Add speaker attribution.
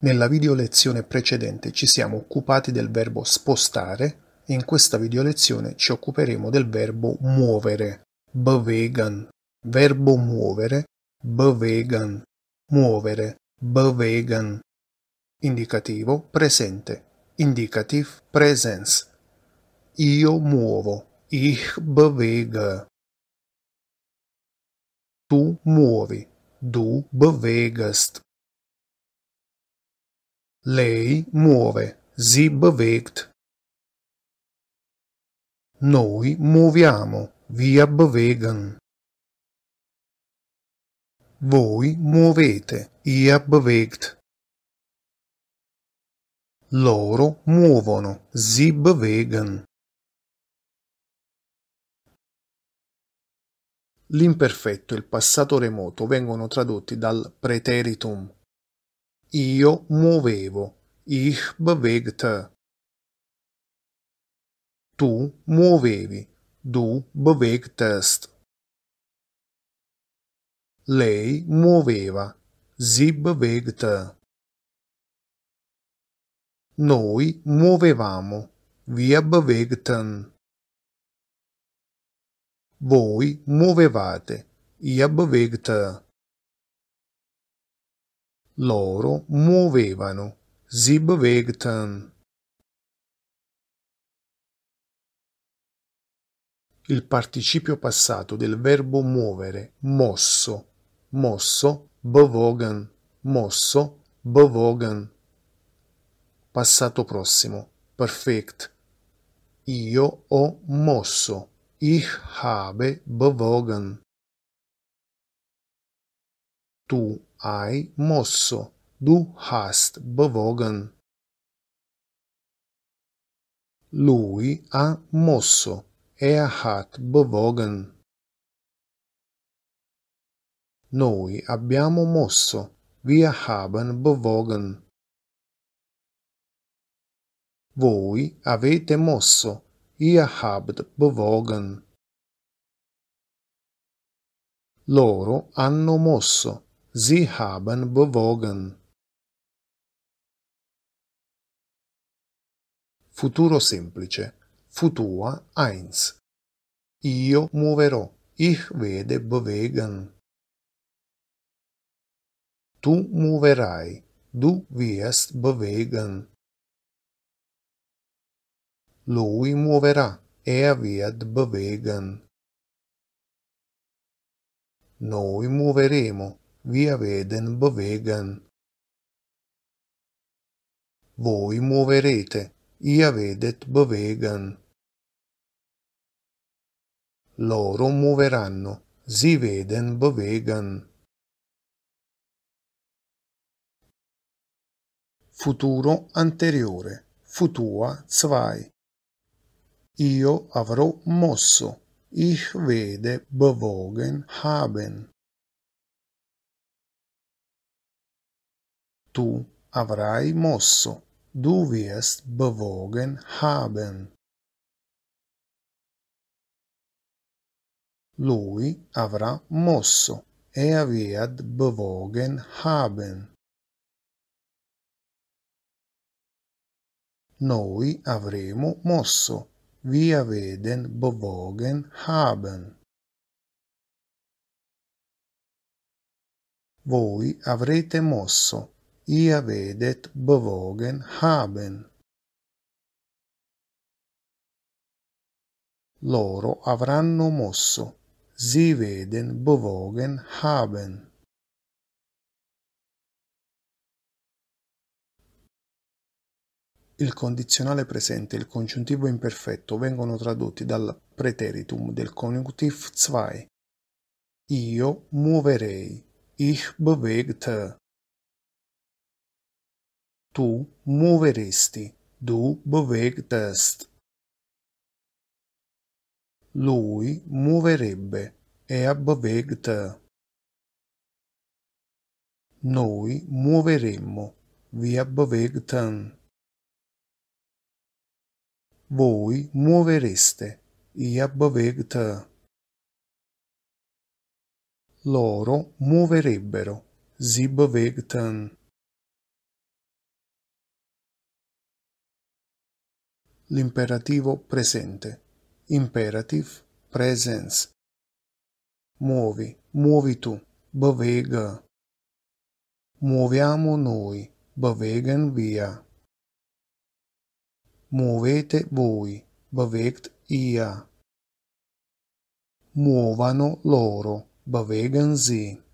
Speaker 1: Nella videolezione precedente ci siamo occupati del verbo spostare e in questa videolezione ci occuperemo del verbo muovere, bewegen. Verbo muovere, bewegen. Muovere, bewegen. Indicativo presente. Indicative presence. Io muovo. Ich bewege. Tu muovi. Du bewegest. Lei muove. Sie bewegt. Noi muoviamo. Wir bewegen. Voi muovete. Ihr bewegt. Loro muovono. Sie bewegen. L'imperfetto e il passato remoto vengono tradotti dal preteritum io muovevo. Ich bewegte. Tu muovevi. Du bewegtest. Lei muoveva. Sie bewegte. Noi muovevamo. Wir bewegten. Voi muovevate. Ihr bewegte loro muovevano, sie bewegten. Il participio passato del verbo muovere, mosso, mosso, bewogen, mosso, bewogen. Passato prossimo, perfect. Io ho mosso, ich habe bewogen tu hai mosso. Du hast bewogen. Lui ha mosso. Er hat bewogen. Noi abbiamo mosso. Wir haben bewogen. Voi avete mosso. Ihr habt bewogen. Loro hanno mosso. Sie haben bewogen. Futuro semplice. Futur 1. Io muoverò. Ich werde bewegen. Tu muoverai. Du wirst bewegen. Lui muoverà. Er wird bewegen. Noi muoveremo via veden bovegan. Voi muoverete, ia vedet bovegan. Loro muoveranno, si veden bovegan. Futuro anteriore, futua zwei. Io avrò mosso, ich werde bewogen haben. du avrai mosso, du wirst bewogen haben. Lui avrà mosso, er wird bewogen haben. Noi avremo mosso, wir werden bewogen haben. Voi avrete mosso, ihr werdet bewogen haben. Loro avranno mosso, sie werden bewogen haben. Il condizionale presente e il congiuntivo imperfetto vengono tradotti dal preteritum del conjunctiv 2. Io muoverei. Ich bewegte tu muoveresti. Du bewegtest. Lui muoverebbe. Er bewegte. Noi muoveremmo. Wir bewegten. Voi muovereste. Ihr bewegte. Loro muoverebbero. Sie bewegten. l'imperativo presente. Imperative presence. Muovi, muovi tu, bevega. Muoviamo noi, Bewegen via. Muovete voi, bevegt ihr. Muovano loro, Bewegen sie.